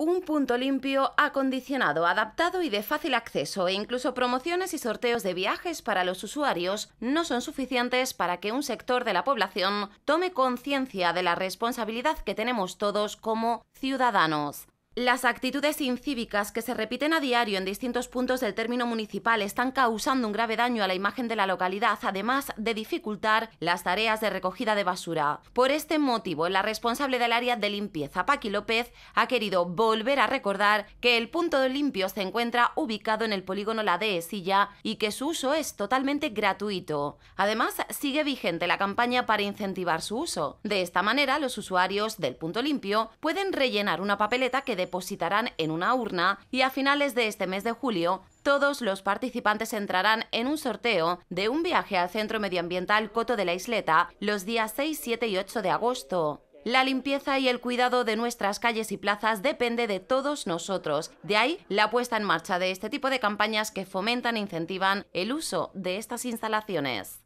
Un punto limpio, acondicionado, adaptado y de fácil acceso e incluso promociones y sorteos de viajes para los usuarios no son suficientes para que un sector de la población tome conciencia de la responsabilidad que tenemos todos como ciudadanos. Las actitudes incívicas que se repiten a diario en distintos puntos del término municipal están causando un grave daño a la imagen de la localidad, además de dificultar las tareas de recogida de basura. Por este motivo, la responsable del área de limpieza, Paqui López, ha querido volver a recordar que el punto limpio se encuentra ubicado en el polígono La de y que su uso es totalmente gratuito. Además, sigue vigente la campaña para incentivar su uso. De esta manera, los usuarios del punto limpio pueden rellenar una papeleta que de depositarán en una urna y a finales de este mes de julio todos los participantes entrarán en un sorteo de un viaje al Centro Medioambiental Coto de la Isleta los días 6, 7 y 8 de agosto. La limpieza y el cuidado de nuestras calles y plazas depende de todos nosotros. De ahí la puesta en marcha de este tipo de campañas que fomentan e incentivan el uso de estas instalaciones.